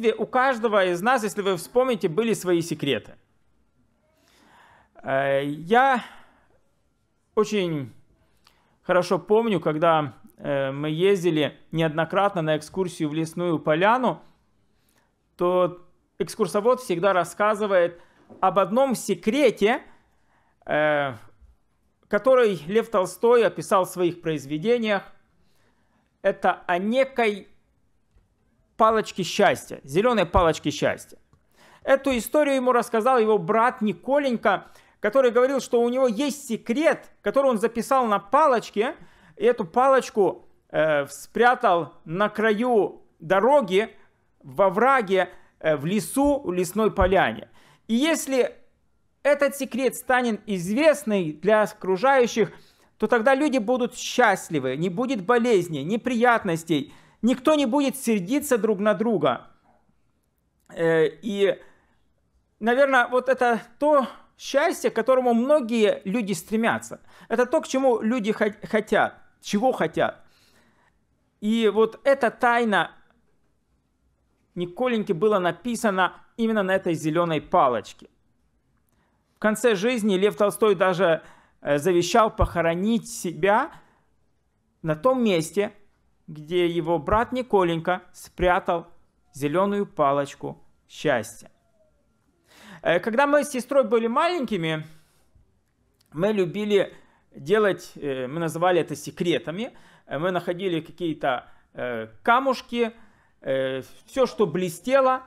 детстве у каждого из нас, если вы вспомните, были свои секреты. Э, я очень хорошо помню, когда э, мы ездили неоднократно на экскурсию в лесную поляну, то экскурсовод всегда рассказывает об одном секрете, э, который Лев Толстой описал в своих произведениях. Это о некой палочки счастья, зеленой палочки счастья. Эту историю ему рассказал его брат Николенька, который говорил, что у него есть секрет, который он записал на палочке, и эту палочку э, спрятал на краю дороги, во враге, э, в лесу, в лесной поляне. И если этот секрет станет известный для окружающих, то тогда люди будут счастливы, не будет болезней, неприятностей – Никто не будет сердиться друг на друга. Э, и, наверное, вот это то счастье, к которому многие люди стремятся. Это то, к чему люди хотят, чего хотят. И вот эта тайна николеньки была написана именно на этой зеленой палочке. В конце жизни Лев Толстой даже э, завещал похоронить себя на том месте, где его брат Николенька спрятал зеленую палочку счастья. Э, когда мы с сестрой были маленькими, мы любили делать, э, мы называли это секретами, э, мы находили какие-то камушки, все, что блестело,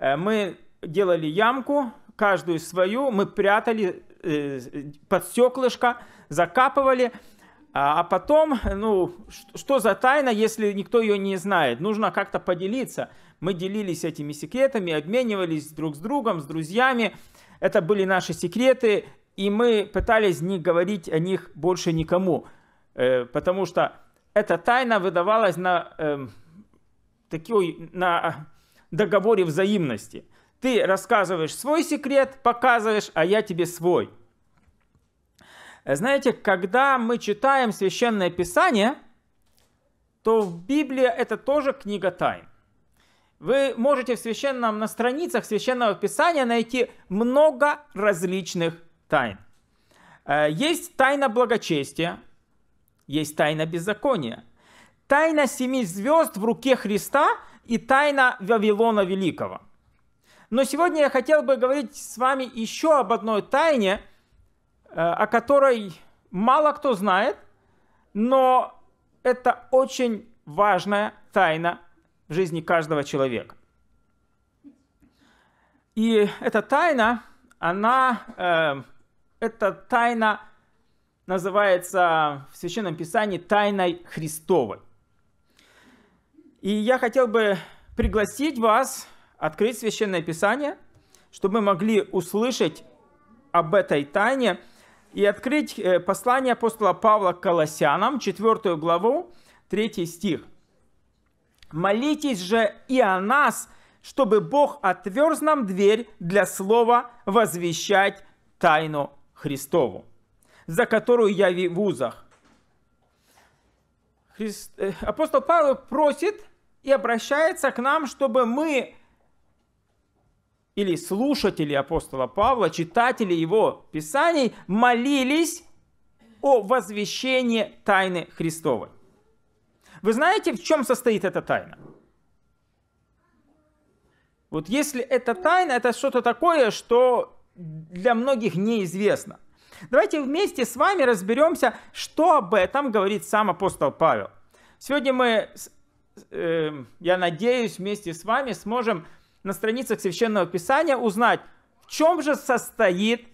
мы делали ямку, каждую свою, мы прятали под стеклышко, закапывали, а, а потом, ну, что за тайна, если никто ее не знает? Нужно как-то поделиться. Мы делились этими секретами, обменивались друг с другом, с друзьями. Это были наши секреты, и мы пытались не говорить о них больше никому. Э, потому что эта тайна выдавалась на, э, такой, на договоре взаимности. Ты рассказываешь свой секрет, показываешь, а я тебе свой. Э, знаете, когда мы читаем Священное Писание, то в Библии это тоже книга тайн. Вы можете в священном, на страницах Священного Писания найти много различных тайн. Э, есть тайна благочестия, есть тайна беззакония, тайна семи звезд в руке Христа и тайна Вавилона Великого. Но сегодня я хотел бы говорить с вами еще об одной тайне, Э, о которой мало кто знает, но это очень важная тайна в жизни каждого человека. И эта тайна, она, э, эта тайна называется в Священном Писании тайной Христовой. И я хотел бы пригласить вас открыть Священное Писание, чтобы мы могли услышать об этой тайне – и открыть э, послание апостола Павла к Колоссянам, 4 главу, 3 стих. «Молитесь же и о нас, чтобы Бог отверз нам дверь для слова возвещать тайну Христову, за которую я в узах». Христ... Э, апостол Павел просит и обращается к нам, чтобы мы или слушатели апостола Павла, читатели его писаний, молились о возвещении тайны Христовой. Вы знаете, в чем состоит эта тайна? Вот если это тайна, это что-то такое, что для многих неизвестно. Давайте вместе с вами разберемся, что об этом говорит сам апостол Павел. Сегодня мы, эм, я надеюсь, вместе с вами сможем на страницах Священного Писания узнать, в чем же состоит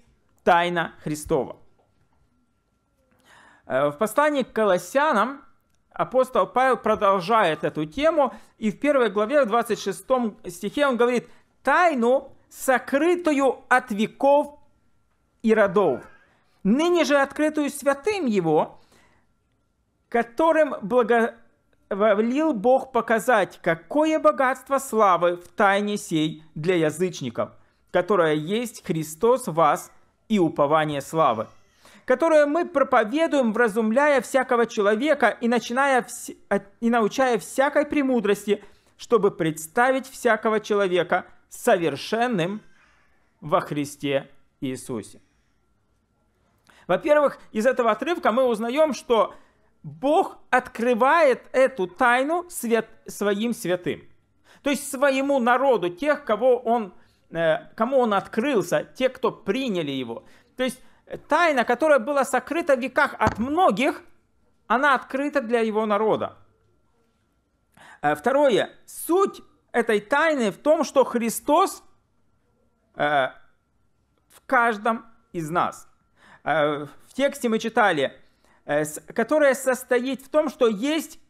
тайна Христова. Э, в послании к Колоссянам апостол Павел продолжает эту тему, и в первой главе, в 26 стихе он говорит, «Тайну, сокрытую от веков и родов, ныне же открытую святым его, которым благо волил Бог показать, какое богатство славы в тайне сей для язычников, которое есть Христос вас и упование славы, которое мы проповедуем, вразумляя всякого человека и, начиная вс... и научая всякой премудрости, чтобы представить всякого человека совершенным во Христе Иисусе. Во-первых, из этого отрывка мы узнаем, что Бог открывает эту тайну свят, своим святым. То есть своему народу, тех, кого он, э, кому он открылся, те, кто приняли его. То есть тайна, которая была сокрыта в веках от многих, она открыта для его народа. Э, второе. Суть этой тайны в том, что Христос э, в каждом из нас. В тексте мы читали – Э, которая состоит в том, что есть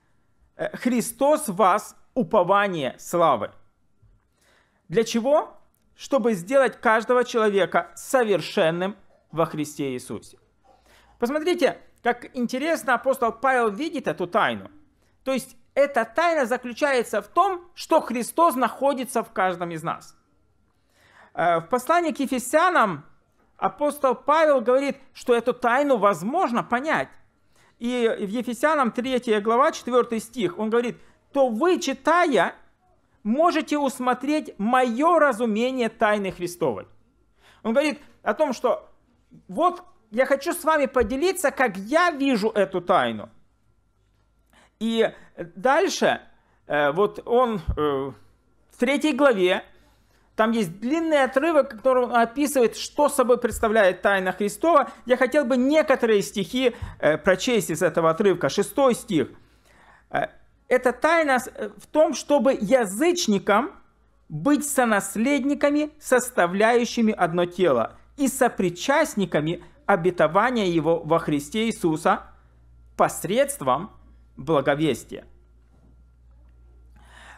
э, Христос в вас, упование славы. Для чего? Чтобы сделать каждого человека совершенным во Христе Иисусе. Посмотрите, как интересно апостол Павел видит эту тайну. То есть эта тайна заключается в том, что Христос находится в каждом из нас. Э, в послании к Ефесянам апостол Павел говорит, что эту тайну возможно понять. И в Ефесянам 3 глава, 4 стих, он говорит, то вы, читая, можете усмотреть мое разумение тайны Христовой. Он говорит о том, что вот я хочу с вами поделиться, как я вижу эту тайну. И дальше, э, вот он э, в третьей главе там есть длинный отрывок, который описывает, что собой представляет тайна Христова. Я хотел бы некоторые стихи э, прочесть из этого отрывка. Шестой стих. Э, Это тайна э, в том, чтобы язычникам быть сонаследниками, составляющими одно тело, и сопричастниками обетования его во Христе Иисуса посредством благовестия.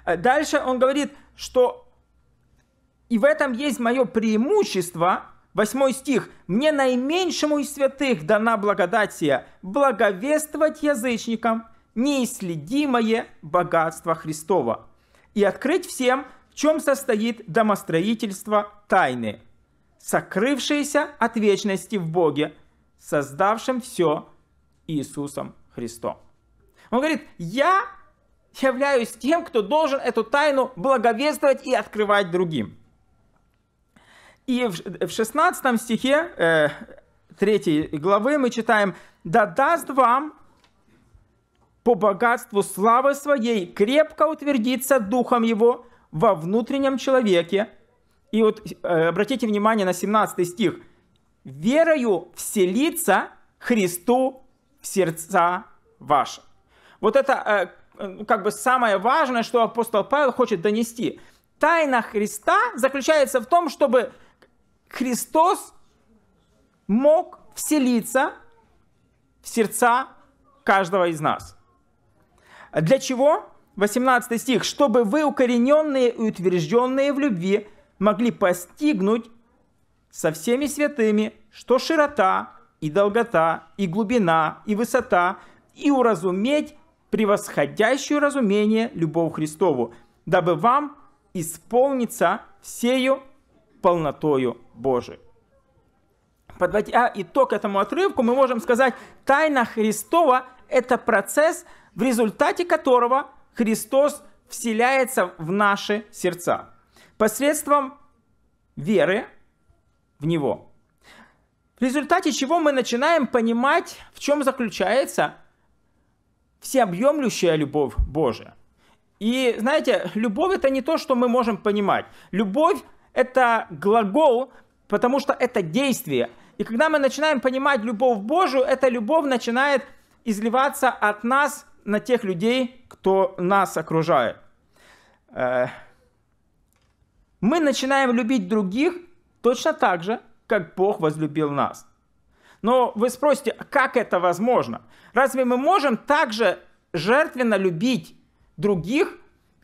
Э, дальше он говорит, что и в этом есть мое преимущество. Восьмой стих. «Мне наименьшему из святых дана благодать сия, благовествовать язычникам неисследимое богатство Христова и открыть всем, в чем состоит домостроительство тайны, сокрывшееся от вечности в Боге, создавшим все Иисусом Христом». Он говорит, я являюсь тем, кто должен эту тайну благовествовать и открывать другим. И в 16 стихе э, 3 главы мы читаем, «Да даст вам по богатству славы своей крепко утвердиться духом его во внутреннем человеке». И вот э, обратите внимание на 17 стих. «Верою вселиться Христу в сердца ваши». Вот это э, э, как бы самое важное, что апостол Павел хочет донести. Тайна Христа заключается в том, чтобы Христос мог вселиться в сердца каждого из нас. Для чего? 18 стих. «Чтобы вы, укорененные и утвержденные в любви, могли постигнуть со всеми святыми, что широта и долгота, и глубина, и высота, и уразуметь превосходящую разумение любовь Христову, дабы вам исполниться всею полнотою Божией. Подводя итог этому отрывку, мы можем сказать, тайна Христова – это процесс, в результате которого Христос вселяется в наши сердца посредством веры в Него. В результате чего мы начинаем понимать, в чем заключается всеобъемлющая любовь Божия. И знаете, любовь это не то, что мы можем понимать. Любовь это глагол, потому что это действие. И когда мы начинаем понимать любовь Божию, эта любовь начинает изливаться от нас на тех людей, кто нас окружает. Э, мы начинаем любить других точно так же, как Бог возлюбил нас. Но вы спросите, а как это возможно? Разве мы можем также жертвенно любить других,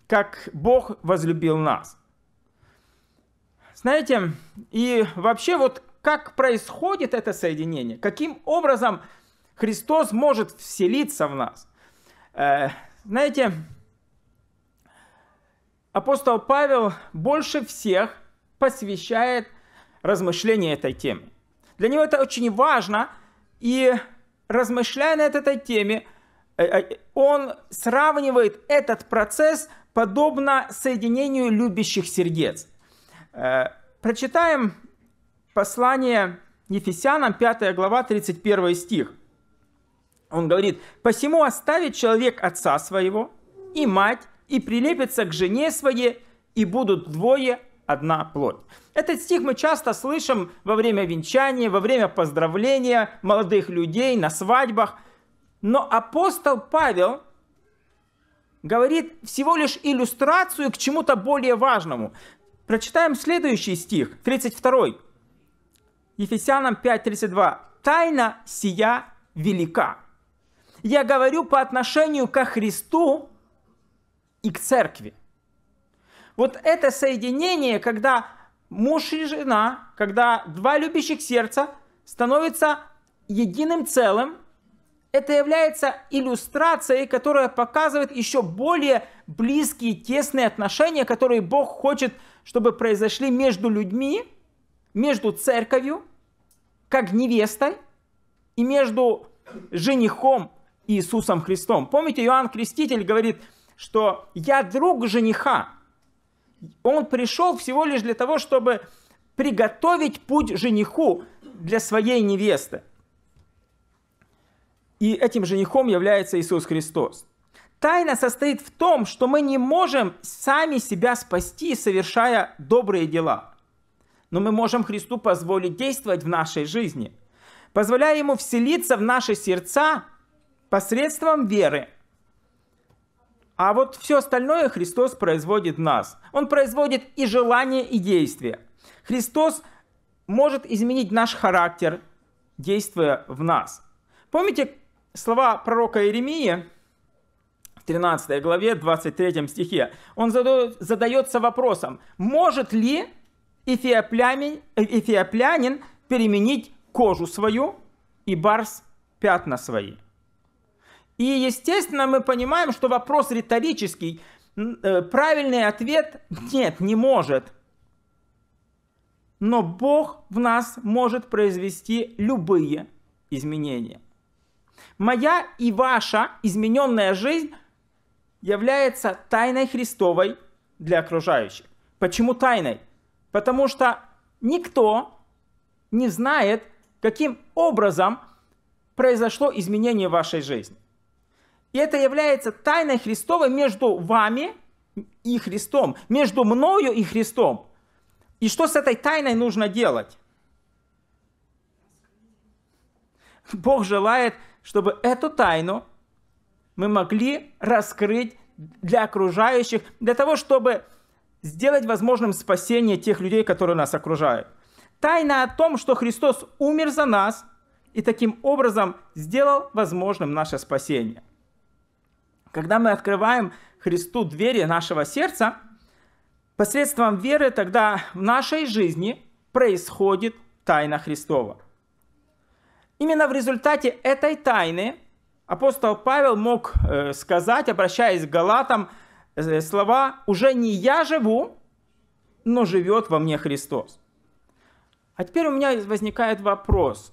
как Бог возлюбил нас? Знаете, и вообще вот как происходит это соединение, каким образом Христос может вселиться в нас. Э, знаете, апостол Павел больше всех посвящает размышление этой темы. Для него это очень важно, и размышляя над этой теме, э, э, он сравнивает этот процесс подобно соединению любящих сердец. Э, прочитаем послание Ефесянам, 5 глава, 31 стих. Он говорит, «Посему оставит человек отца своего и мать, и прилепится к жене своей, и будут двое одна плоть». Этот стих мы часто слышим во время венчания, во время поздравления молодых людей на свадьбах. Но апостол Павел говорит всего лишь иллюстрацию к чему-то более важному. Прочитаем следующий стих, 32. Ефесянам 5.32. «Тайна сия велика». Я говорю по отношению ко Христу и к церкви. Вот это соединение, когда муж и жена, когда два любящих сердца становятся единым целым, это является иллюстрацией, которая показывает еще более близкие, тесные отношения, которые Бог хочет чтобы произошли между людьми, между церковью, как невестой, и между женихом Иисусом Христом. Помните, Иоанн Креститель говорит, что «я друг жениха». Он пришел всего лишь для того, чтобы приготовить путь жениху для своей невесты. И этим женихом является Иисус Христос. Тайна состоит в том, что мы не можем сами себя спасти, совершая добрые дела. Но мы можем Христу позволить действовать в нашей жизни, позволяя Ему вселиться в наши сердца посредством веры. А вот все остальное Христос производит в нас. Он производит и желание, и действие. Христос может изменить наш характер, действуя в нас. Помните слова пророка Иеремии, 13 главе, 23 стихе. Он задается вопросом, может ли эфиоплянин, э, эфиоплянин переменить кожу свою и барс пятна свои? И, естественно, мы понимаем, что вопрос риторический. Э, правильный ответ – нет, не может. Но Бог в нас может произвести любые изменения. Моя и ваша измененная жизнь является тайной Христовой для окружающих. Почему тайной? Потому что никто не знает, каким образом произошло изменение вашей жизни. И это является тайной Христовой между вами и Христом, между мною и Христом. И что с этой тайной нужно делать? Бог желает, чтобы эту тайну мы могли раскрыть для окружающих, для того, чтобы сделать возможным спасение тех людей, которые нас окружают. Тайна о том, что Христос умер за нас и таким образом сделал возможным наше спасение. Когда мы открываем Христу двери нашего сердца, посредством веры тогда в нашей жизни происходит тайна Христова. Именно в результате этой тайны апостол Павел мог э, сказать, обращаясь к Галатам, э, слова «Уже не я живу, но живет во мне Христос». А теперь у меня возникает вопрос.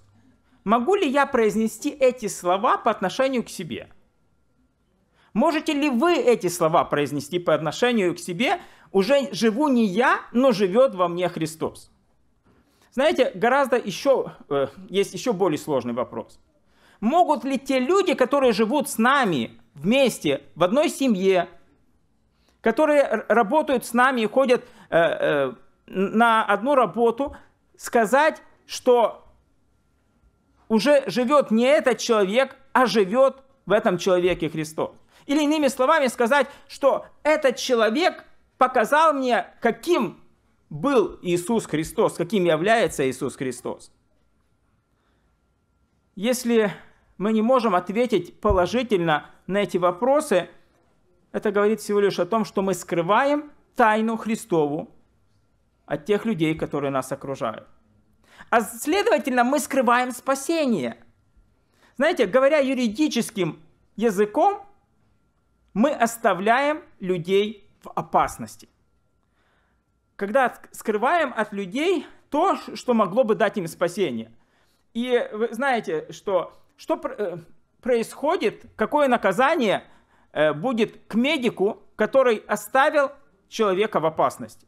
Могу ли я произнести эти слова по отношению к себе? Можете ли вы эти слова произнести по отношению к себе? Уже живу не я, но живет во мне Христос. Знаете, гораздо еще, э, есть еще более сложный вопрос – Могут ли те люди, которые живут с нами вместе, в одной семье, которые работают с нами и ходят э, э, на одну работу, сказать, что уже живет не этот человек, а живет в этом человеке Христос. Или иными словами сказать, что этот человек показал мне, каким был Иисус Христос, каким является Иисус Христос. Если мы не можем ответить положительно на эти вопросы, это говорит всего лишь о том, что мы скрываем тайну Христову от тех людей, которые нас окружают. А следовательно, мы скрываем спасение. Знаете, говоря юридическим языком, мы оставляем людей в опасности. Когда скрываем от людей то, что могло бы дать им спасение. И вы знаете, что что э, происходит, какое наказание э, будет к медику, который оставил человека в опасности?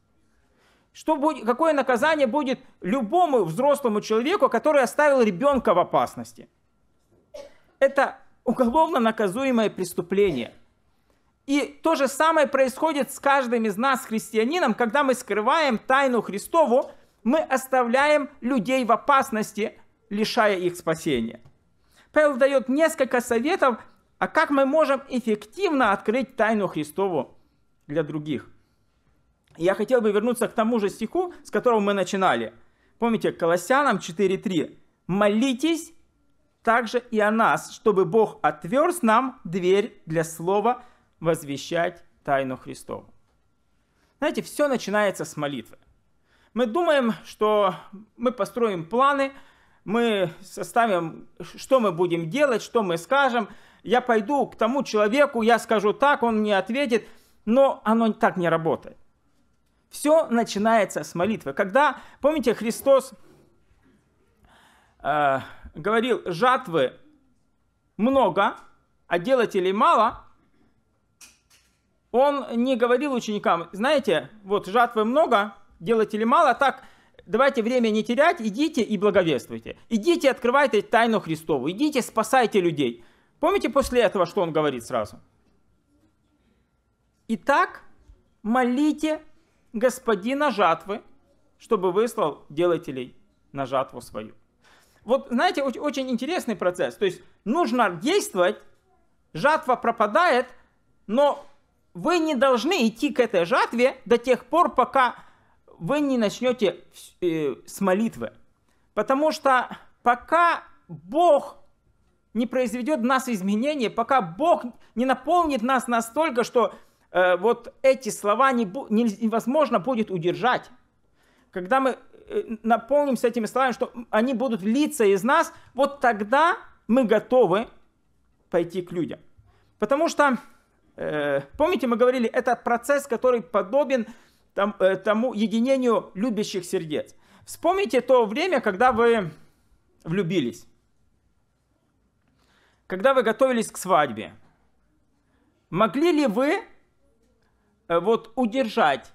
Что будет, какое наказание будет любому взрослому человеку, который оставил ребенка в опасности? Это уголовно наказуемое преступление. И то же самое происходит с каждым из нас, христианином, когда мы скрываем тайну Христову, мы оставляем людей в опасности, лишая их спасения. Павел дает несколько советов, а как мы можем эффективно открыть тайну Христову для других. Я хотел бы вернуться к тому же стиху, с которого мы начинали. Помните, Колоссянам 4.3. «Молитесь также и о нас, чтобы Бог отверз нам дверь для слова возвещать тайну Христову». Знаете, все начинается с молитвы. Мы думаем, что мы построим планы, мы составим, что мы будем делать, что мы скажем. Я пойду к тому человеку, я скажу так, он мне ответит, но оно так не работает. Все начинается с молитвы. Когда, помните, Христос э, говорил, жатвы много, а делателей мало, он не говорил ученикам, знаете, вот жатвы много, делателей мало, так давайте время не терять, идите и благовествуйте. Идите, открывайте тайну Христову, идите, спасайте людей. Помните после этого, что он говорит сразу? Итак, молите господина жатвы, чтобы выслал делателей на жатву свою. Вот, знаете, очень интересный процесс. То есть нужно действовать, жатва пропадает, но вы не должны идти к этой жатве до тех пор, пока вы не начнете э, с молитвы. Потому что пока Бог не произведет в нас изменения, пока Бог не наполнит нас настолько, что э, вот эти слова не, невозможно будет удержать. Когда мы э, наполнимся этими словами, что они будут литься из нас, вот тогда мы готовы пойти к людям. Потому что, э, помните, мы говорили, это процесс, который подобен Э, тому единению любящих сердец. Вспомните то время, когда вы влюбились, когда вы готовились к свадьбе. Могли ли вы э, вот удержать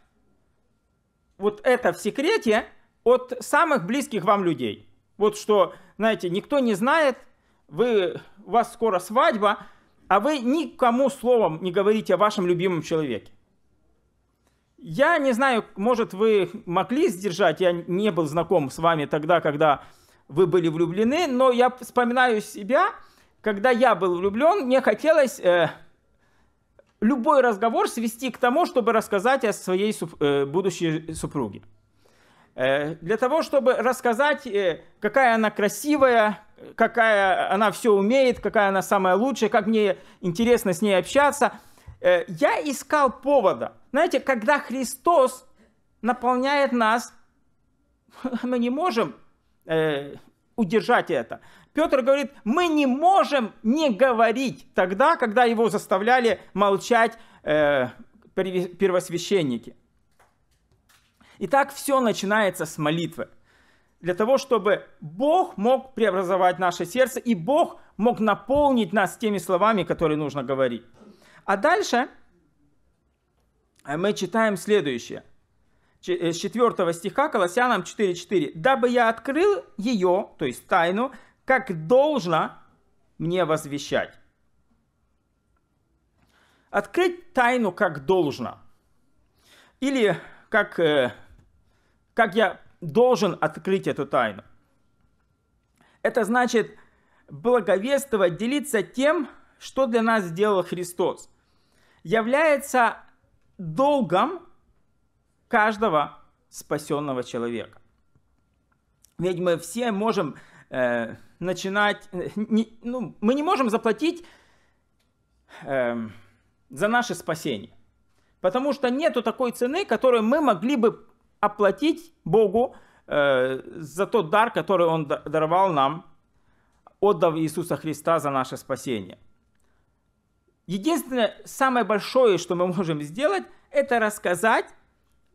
вот это в секрете от самых близких вам людей? Вот что, знаете, никто не знает, вы, у вас скоро свадьба, а вы никому словом не говорите о вашем любимом человеке. Я не знаю, может, вы могли сдержать, я не был знаком с вами тогда, когда вы были влюблены, но я вспоминаю себя, когда я был влюблен, мне хотелось э, любой разговор свести к тому, чтобы рассказать о своей суп, э, будущей супруге. Э, для того, чтобы рассказать, э, какая она красивая, какая она все умеет, какая она самая лучшая, как мне интересно с ней общаться – Э, я искал повода. Знаете, когда Христос наполняет нас, мы не можем э, удержать это. Петр говорит, мы не можем не говорить тогда, когда его заставляли молчать э, первосвященники. Итак, все начинается с молитвы. Для того, чтобы Бог мог преобразовать наше сердце, и Бог мог наполнить нас теми словами, которые нужно говорить. А дальше э, мы читаем следующее. Э, с 4 стиха Колоссянам 4.4. «Дабы я открыл ее, то есть тайну, как должно мне возвещать». Открыть тайну как должно. Или как, э, как я должен открыть эту тайну. Это значит благовествовать, делиться тем, что для нас сделал Христос – является долгом каждого спасенного человека. Ведь мы все можем э, начинать, э, не, ну, мы не можем заплатить э, за наше спасение, потому что нету такой цены, которую мы могли бы оплатить Богу э, за тот дар, который Он даровал нам, отдав Иисуса Христа за наше спасение. Единственное, самое большое, что мы можем сделать, это рассказать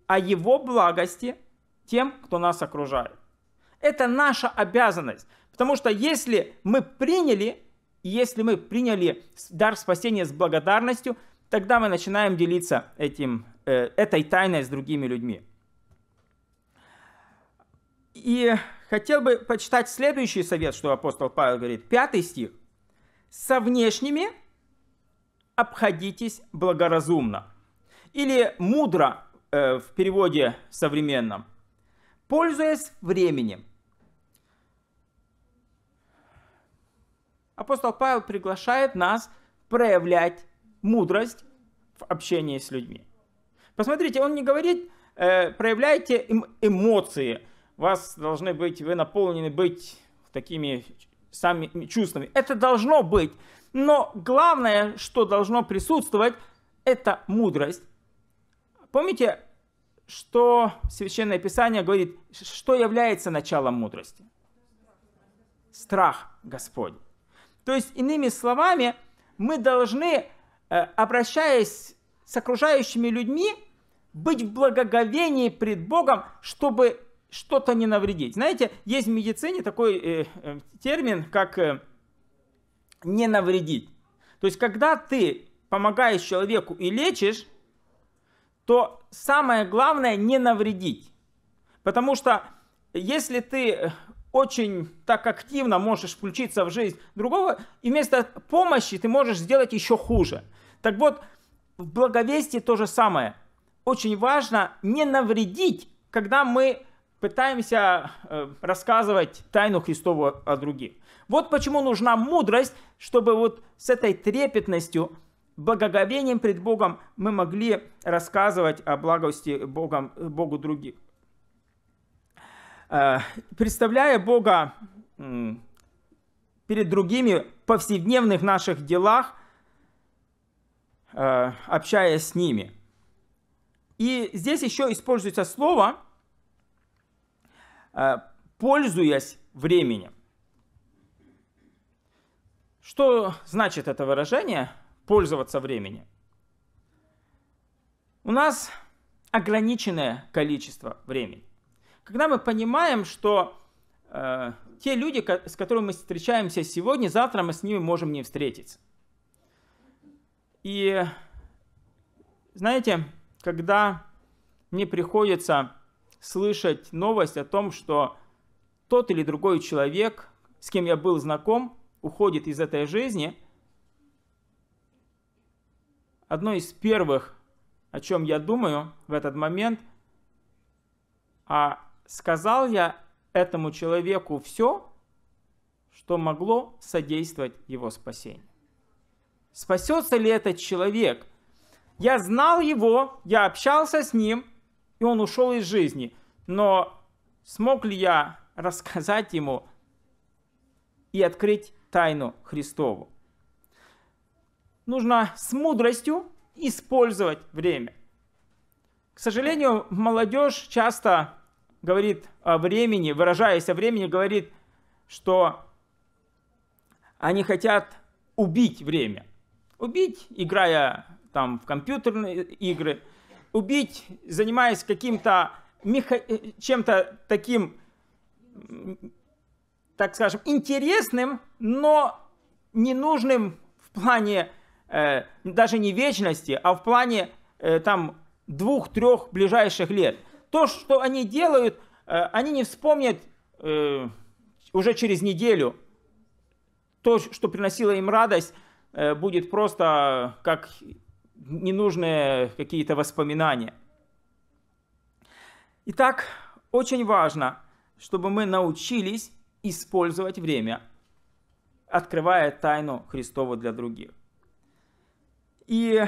о Его благости тем, кто нас окружает. Это наша обязанность. Потому что если мы приняли, если мы приняли дар спасения с благодарностью, тогда мы начинаем делиться этим, э, этой тайной с другими людьми. И хотел бы почитать следующий совет, что апостол Павел говорит. Пятый стих. Со внешними – обходитесь благоразумно. Или мудро э, в переводе современном, пользуясь временем. Апостол Павел приглашает нас проявлять мудрость в общении с людьми. Посмотрите, он не говорит, э, проявляйте эм-, эмоции. Вас должны быть, вы наполнены быть такими самими чувствами. Это должно быть. Но главное, что должно присутствовать, это мудрость. Помните, что Священное Писание говорит, что является началом мудрости? Страх Господень. То есть, иными словами, мы должны, э, обращаясь с окружающими людьми, быть в благоговении пред Богом, чтобы что-то не навредить. Знаете, есть в медицине такой э, э, термин, как э, не навредить. То есть, когда ты помогаешь человеку и лечишь, то самое главное не навредить. Потому что если ты э, очень так активно можешь включиться в жизнь другого, и вместо помощи ты можешь сделать еще хуже. Так вот, в благовестии то же самое. Очень важно не навредить, когда мы пытаемся э, рассказывать тайну Христову о других. Вот почему нужна мудрость, чтобы вот с этой трепетностью, благоговением пред Богом мы могли рассказывать о благости Богом, Богу других. Э, представляя Бога перед другими в повседневных наших делах, э, общаясь с ними. И здесь еще используется слово – Э, пользуясь временем. Что значит это выражение «пользоваться временем»? У нас ограниченное количество времени. Когда мы понимаем, что э, те люди, с которыми мы встречаемся сегодня, завтра мы с ними можем не встретиться. И знаете, когда мне приходится слышать новость о том, что тот или другой человек, с кем я был знаком, уходит из этой жизни. Одно из первых, о чем я думаю в этот момент, а сказал я этому человеку все, что могло содействовать его спасению. Спасется ли этот человек? Я знал его, я общался с ним – и он ушел из жизни. Но смог ли я рассказать ему и открыть тайну Христову? Нужно с мудростью использовать время. К сожалению, молодежь часто говорит о времени, выражаясь о времени, говорит, что они хотят убить время. Убить, играя там в компьютерные игры – убить, занимаясь каким-то меха... Э, чем-то таким, так скажем, интересным, но ненужным в плане э, даже не вечности, а в плане э, там двух-трех ближайших лет. То, что они делают, э, они не вспомнят э, уже через неделю. То, что приносило им радость, э, будет просто как ненужные какие-то воспоминания. Итак, очень важно, чтобы мы научились использовать время, открывая тайну Христову для других. И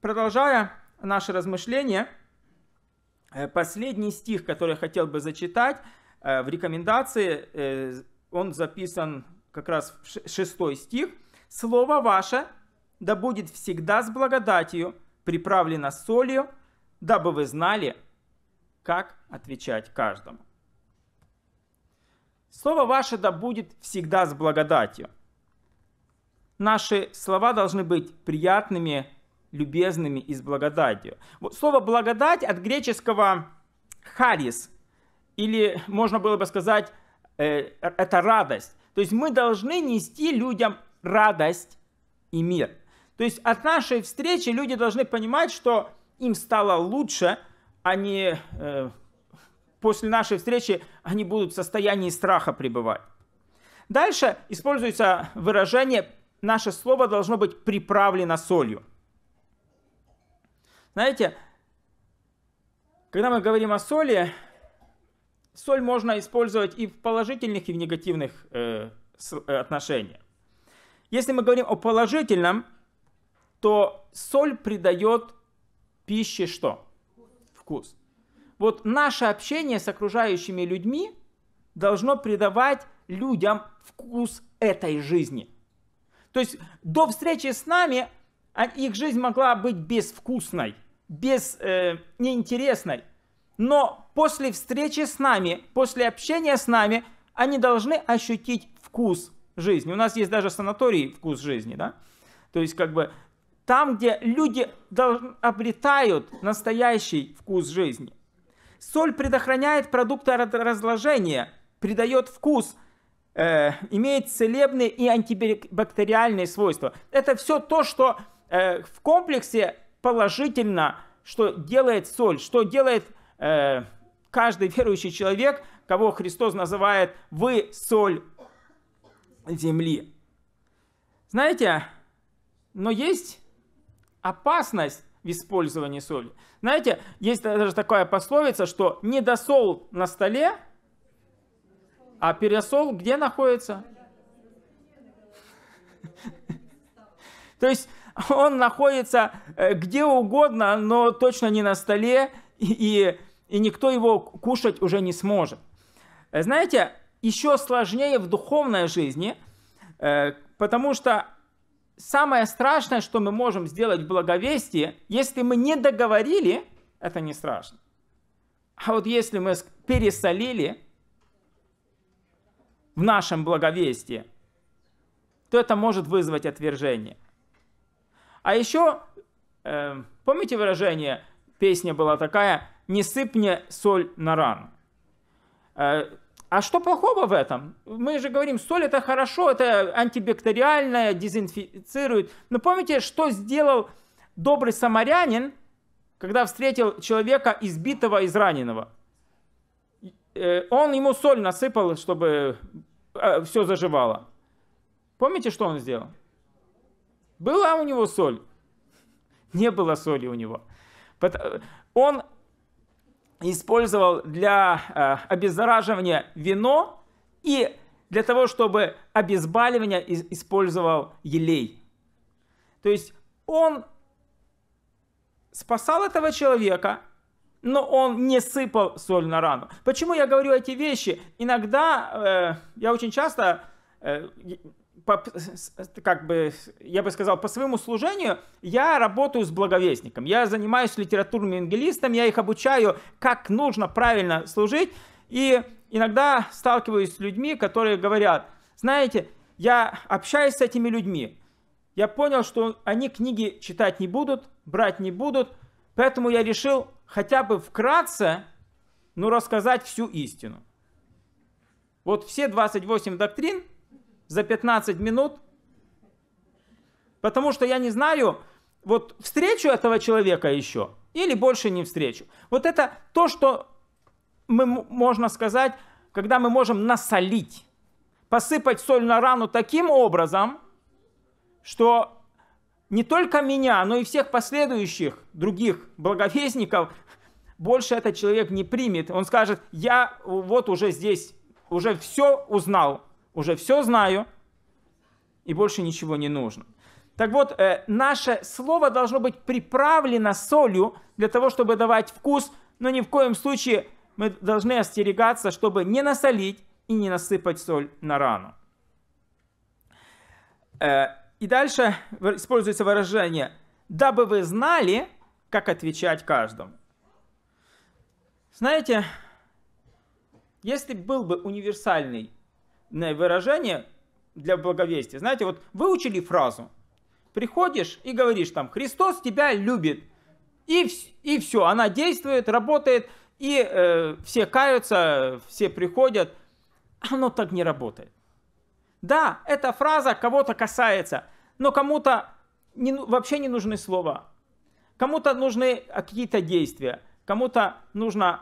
продолжая наше размышление, э, последний стих, который я хотел бы зачитать э, в рекомендации, э, он записан как раз в шестой стих. «Слово ваше да будет всегда с благодатью, приправлена солью, дабы вы знали, как отвечать каждому. Слово ваше да будет всегда с благодатью. Наши слова должны быть приятными, любезными и с благодатью. Вот слово благодать от греческого харис, или можно было бы сказать, э, это радость. То есть мы должны нести людям радость и мир. То есть от нашей встречи люди должны понимать, что им стало лучше, они э, после нашей встречи они будут в состоянии страха пребывать. Дальше используется выражение «наше слово должно быть приправлено солью». Знаете, когда мы говорим о соли, соль можно использовать и в положительных, и в негативных э, э отношениях. Если мы говорим о положительном – то соль придает пище что? Вкус. Вот наше общение с окружающими людьми должно придавать людям вкус этой жизни. То есть до встречи с нами а, их жизнь могла быть безвкусной, без, э, неинтересной. Но после встречи с нами, после общения с нами, они должны ощутить вкус жизни. У нас есть даже санаторий вкус жизни, да? То есть как бы там, где люди обретают настоящий вкус жизни. Соль предохраняет продукты разложения, придает вкус, э, имеет целебные и антибактериальные свойства. Это все то, что э, в комплексе положительно, что делает соль, что делает э, каждый верующий человек, кого Христос называет «вы соль земли». Знаете, но есть опасность в использовании соли. Знаете, есть даже такая пословица, что недосол на столе, а пересол где находится? То есть он находится э, где угодно, но точно не на столе, и, и никто его кушать уже не сможет. Э, знаете, еще сложнее в духовной жизни, э, потому что самое страшное, что мы можем сделать в благовестии, если мы не договорили, это не страшно. А вот если мы пересолили в нашем благовестии, то это может вызвать отвержение. А еще, э, помните выражение, песня была такая, не сыпь мне соль на рану. Э, а что плохого в этом? Мы же говорим, соль это хорошо, это антибактериальное, дезинфицирует. Но помните, что сделал добрый самарянин, когда встретил человека избитого, израненного? Э, он ему соль насыпал, чтобы э, все заживало. Помните, что он сделал? Была у него соль? Не было соли у него. Он использовал для э, обеззараживания вино и для того, чтобы обезболивание использовал елей. То есть он спасал этого человека, но он не сыпал соль на рану. Почему я говорю эти вещи? Иногда, э, я очень часто, э, по, как бы, я бы сказал, по своему служению, я работаю с благовестником. Я занимаюсь литературным евангелистом, я их обучаю, как нужно правильно служить. И иногда сталкиваюсь с людьми, которые говорят, знаете, я общаюсь с этими людьми, я понял, что они книги читать не будут, брать не будут, поэтому я решил хотя бы вкратце, ну, рассказать всю истину. Вот все 28 доктрин – за 15 минут, потому что я не знаю, вот встречу этого человека еще или больше не встречу. Вот это то, что мы, можно сказать, когда мы можем насолить, посыпать соль на рану таким образом, что не только меня, но и всех последующих других благовестников больше этот человек не примет. Он скажет, я вот уже здесь, уже все узнал, уже все знаю, и больше ничего не нужно. Так вот, э, наше слово должно быть приправлено солью для того, чтобы давать вкус, но ни в коем случае мы должны остерегаться, чтобы не насолить и не насыпать соль на рану. Э, и дальше используется выражение «дабы вы знали, как отвечать каждому». Знаете, если был бы универсальный выражение для благовестия. Знаете, вот выучили фразу, приходишь и говоришь там, Христос тебя любит, и, и все, она действует, работает, и э, все каются, все приходят, оно так не работает. Да, эта фраза кого-то касается, но кому-то не, ну, вообще не нужны слова. Кому-то нужны какие-то действия, кому-то нужно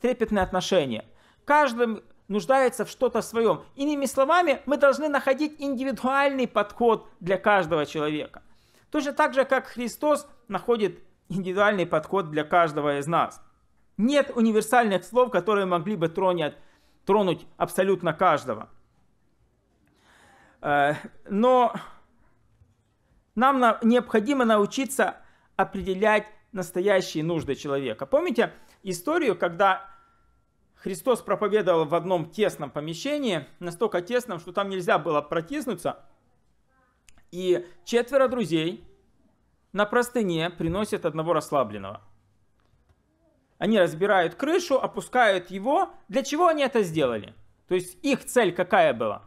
трепетное отношение. Каждым, нуждается в что-то своем. Иными словами, мы должны находить индивидуальный подход для каждого человека. Точно так же, как Христос находит индивидуальный подход для каждого из нас. Нет универсальных слов, которые могли бы тронуть, тронуть абсолютно каждого. Э, но нам необходимо научиться определять настоящие нужды человека. Помните историю, когда Христос проповедовал в одном тесном помещении, настолько тесном, что там нельзя было протиснуться. И четверо друзей на простыне приносят одного расслабленного. Они разбирают крышу, опускают его. Для чего они это сделали? То есть их цель какая была?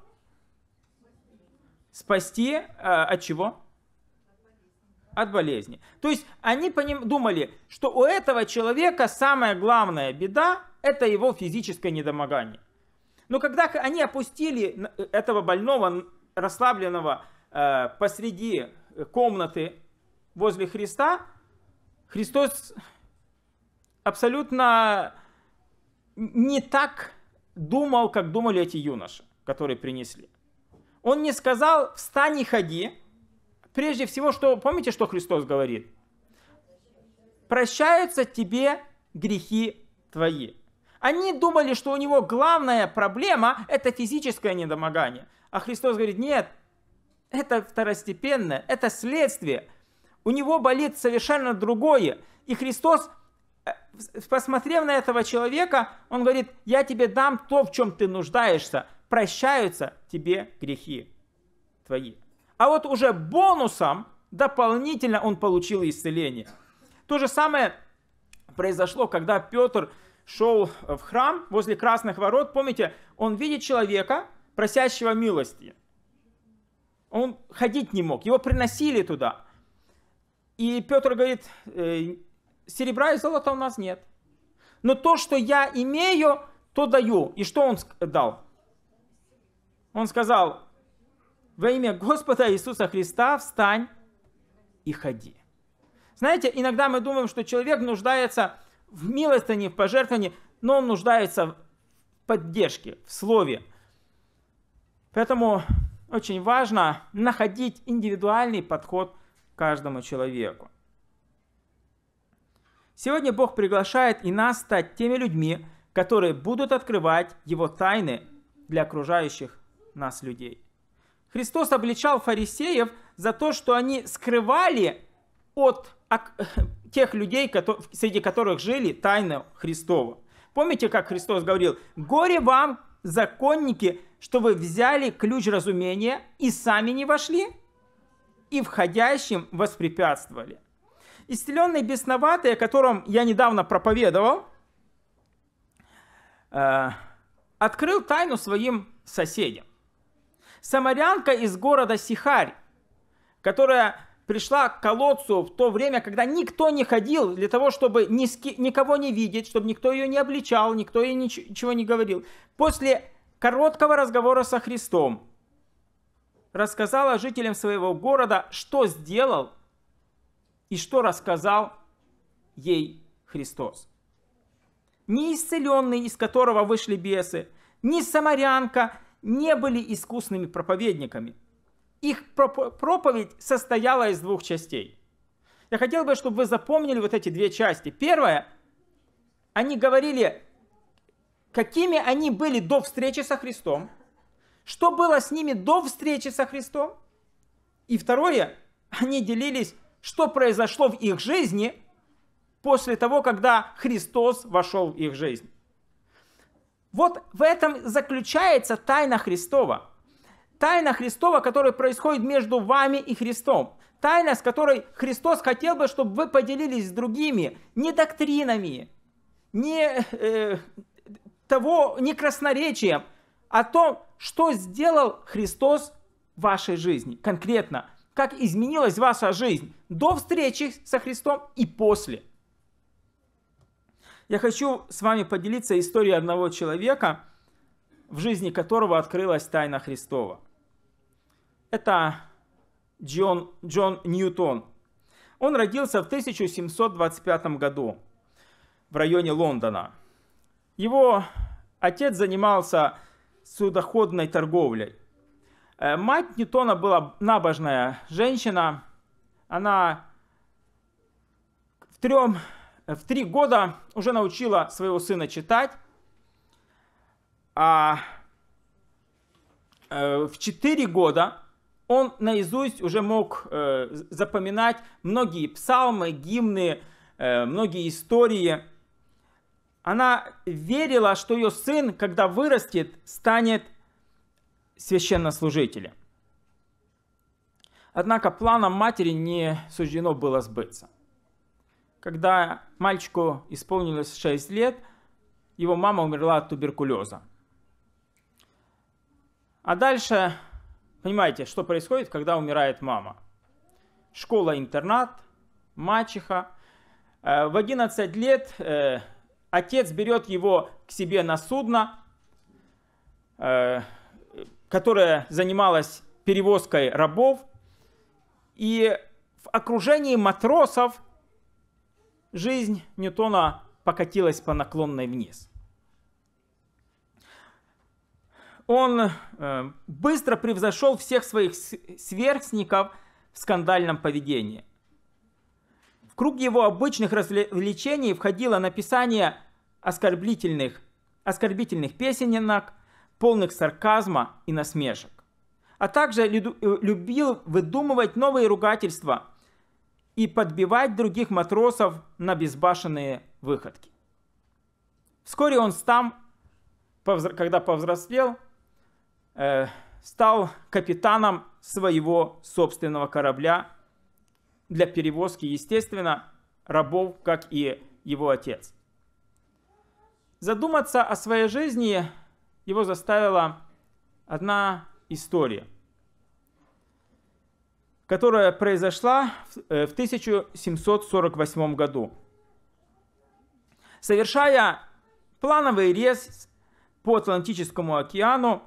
Спасти э, от чего? от болезни. То есть они поним... думали, что у этого человека самая главная беда – это его физическое недомогание. Но когда они опустили э, этого больного, расслабленного э, посреди э, комнаты возле Христа, Христос абсолютно не так думал, как думали эти юноши, которые принесли. Он не сказал «встань и ходи», Прежде всего, что помните, что Христос говорит? Прощаются тебе грехи твои. Они думали, что у него главная проблема – это физическое недомогание. А Христос говорит, нет, это второстепенное, это следствие. У него болит совершенно другое. И Христос, э, посмотрев на этого человека, он говорит, я тебе дам то, в чем ты нуждаешься. Прощаются тебе грехи твои. А вот уже бонусом дополнительно он получил исцеление. То же самое произошло, когда Петр шел в храм возле красных ворот. Помните, он видит человека, просящего милости. Он ходить не мог, его приносили туда. И Петр говорит, «Э, серебра и золота у нас нет. Но то, что я имею, то даю. И что он дал? Он сказал, во имя Господа Иисуса Христа встань и ходи. Знаете, иногда мы думаем, что человек нуждается в милостыне, в пожертвовании, но он нуждается в поддержке, в слове. Поэтому очень важно находить индивидуальный подход к каждому человеку. Сегодня Бог приглашает и нас стать теми людьми, которые будут открывать Его тайны для окружающих нас людей. Христос обличал фарисеев за то, что они скрывали от тех людей, среди которых жили тайну Христова. Помните, как Христос говорил, «Горе вам, законники, что вы взяли ключ разумения и сами не вошли, и входящим воспрепятствовали». Исцеленный бесноватый, о котором я недавно проповедовал, э, открыл тайну своим соседям. Самарянка из города Сихарь, которая пришла к колодцу в то время, когда никто не ходил, для того, чтобы ни ски, никого не видеть, чтобы никто ее не обличал, никто ей ничего не говорил. После короткого разговора со Христом рассказала жителям своего города, что сделал и что рассказал ей Христос. Не исцеленный, из которого вышли бесы, не самарянка, не были искусными проповедниками. Их проповедь состояла из двух частей. Я хотел бы, чтобы вы запомнили вот эти две части. Первое, они говорили, какими они были до встречи со Христом, что было с ними до встречи со Христом, и второе, они делились, что произошло в их жизни после того, когда Христос вошел в их жизнь. Вот в этом заключается тайна Христова. Тайна Христова, которая происходит между вами и Христом. Тайна, с которой Христос хотел бы, чтобы вы поделились с другими. Не доктринами, не э, того, не красноречием, а том, что сделал Христос в вашей жизни конкретно. Как изменилась ваша жизнь до встречи со Христом и после. Я хочу с вами поделиться историей одного человека, в жизни которого открылась тайна Христова. Это Джон, Джон Ньютон. Он родился в 1725 году в районе Лондона. Его отец занимался судоходной торговлей. Э, мать Ньютона была набожная женщина. Она в трем в три года уже научила своего сына читать, а э, в четыре года он наизусть уже мог э, запоминать многие псалмы, гимны, э, многие истории. Она верила, что ее сын, когда вырастет, станет священнослужителем. Однако планам матери не суждено было сбыться когда мальчику исполнилось 6 лет, его мама умерла от туберкулеза. А дальше, понимаете, что происходит, когда умирает мама? Школа-интернат, мачеха. Э, в 11 лет э, отец берет его к себе на судно, э, которое занималось перевозкой рабов. И в окружении матросов – жизнь Ньютона покатилась по наклонной вниз. Он э, быстро превзошел всех своих сверстников в скандальном поведении. В круг его обычных развлечений входило написание оскорбительных, оскорбительных песенок, полных сарказма и насмешек. А также э, любил выдумывать новые ругательства и подбивать других матросов на безбашенные выходки. Вскоре он там, когда повзрослел, э, стал капитаном своего собственного корабля для перевозки, естественно, рабов, как и его отец. Задуматься о своей жизни его заставила одна история – которая произошла в 1748 э, году. Совершая плановый рез по Атлантическому океану,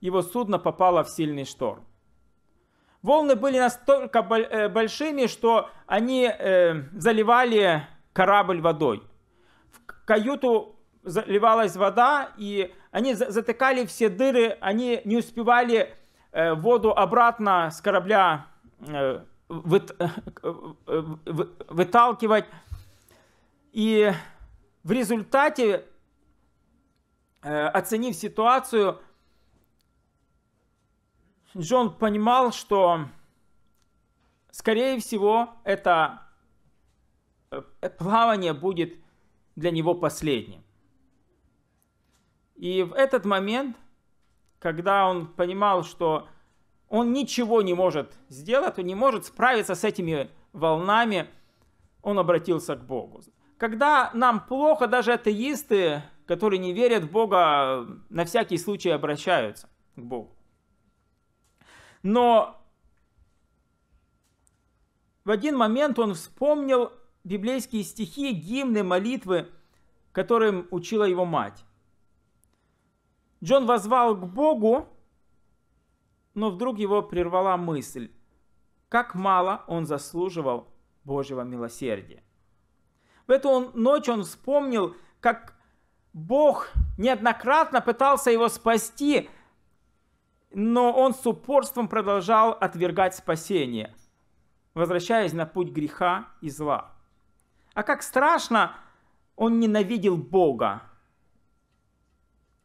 его судно попало в сильный шторм. Волны были настолько э, большими, что они э, заливали корабль водой. В каюту заливалась вода, и они затыкали все дыры, они не успевали воду обратно с корабля Э, вы, э, э, вы, выталкивать. И в результате, оценив ситуацию, Джон понимал, что, скорее всего, это плавание будет для него последним. И в этот момент, когда он понимал, что он ничего не может сделать, он не может справиться с этими волнами. Он обратился к Богу. Когда нам плохо, даже атеисты, которые не верят в Бога, на всякий случай обращаются к Богу. Но в один момент он вспомнил библейские стихи, гимны, молитвы, которым учила его мать. Джон возвал к Богу, но вдруг его прервала мысль, как мало он заслуживал Божьего милосердия. В эту ночь он вспомнил, как Бог неоднократно пытался его спасти, но он с упорством продолжал отвергать спасение, возвращаясь на путь греха и зла. А как страшно он ненавидел Бога.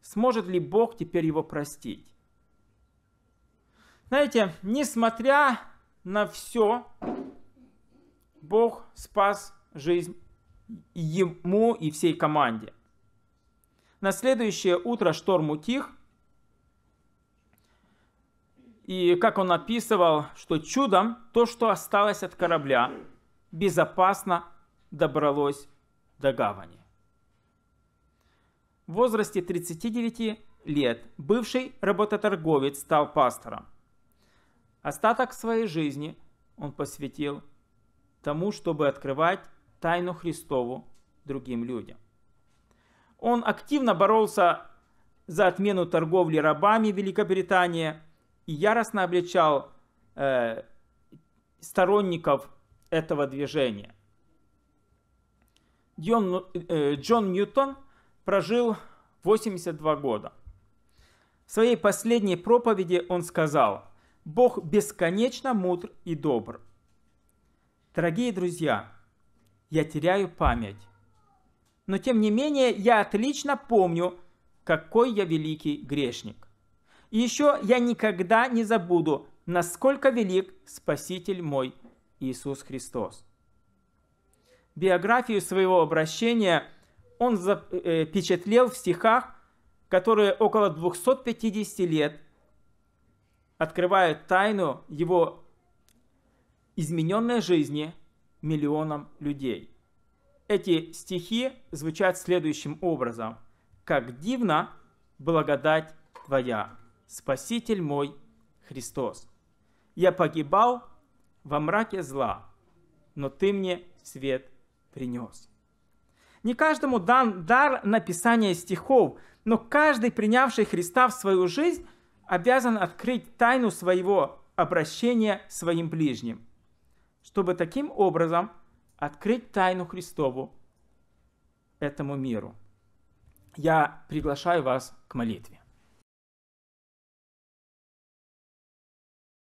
Сможет ли Бог теперь его простить? Знаете, несмотря на все, Бог спас жизнь ему и всей команде. На следующее утро шторм утих. И как он описывал, что чудом то, что осталось от корабля, безопасно добралось до гавани. В возрасте 39 лет бывший работорговец стал пастором. Остаток своей жизни он посвятил тому, чтобы открывать тайну Христову другим людям. Он активно боролся за отмену торговли рабами Великобритании и яростно обличал э, сторонников этого движения. Джон, э, Джон Ньютон прожил 82 года. В своей последней проповеди он сказал – Бог бесконечно мудр и добр. Дорогие друзья, я теряю память. Но тем не менее, я отлично помню, какой я великий грешник. И еще я никогда не забуду, насколько велик Спаситель мой Иисус Христос. Биографию своего обращения он запечатлел э, э, в стихах, которые около 250 лет открывает тайну его измененной жизни миллионам людей. Эти стихи звучат следующим образом. «Как дивно благодать Твоя, Спаситель мой Христос! Я погибал во мраке зла, но Ты мне свет принес». Не каждому дан дар написания стихов, но каждый, принявший Христа в свою жизнь, обязан открыть тайну своего обращения своим ближним, чтобы таким образом открыть тайну Христову этому миру. Я приглашаю вас к молитве.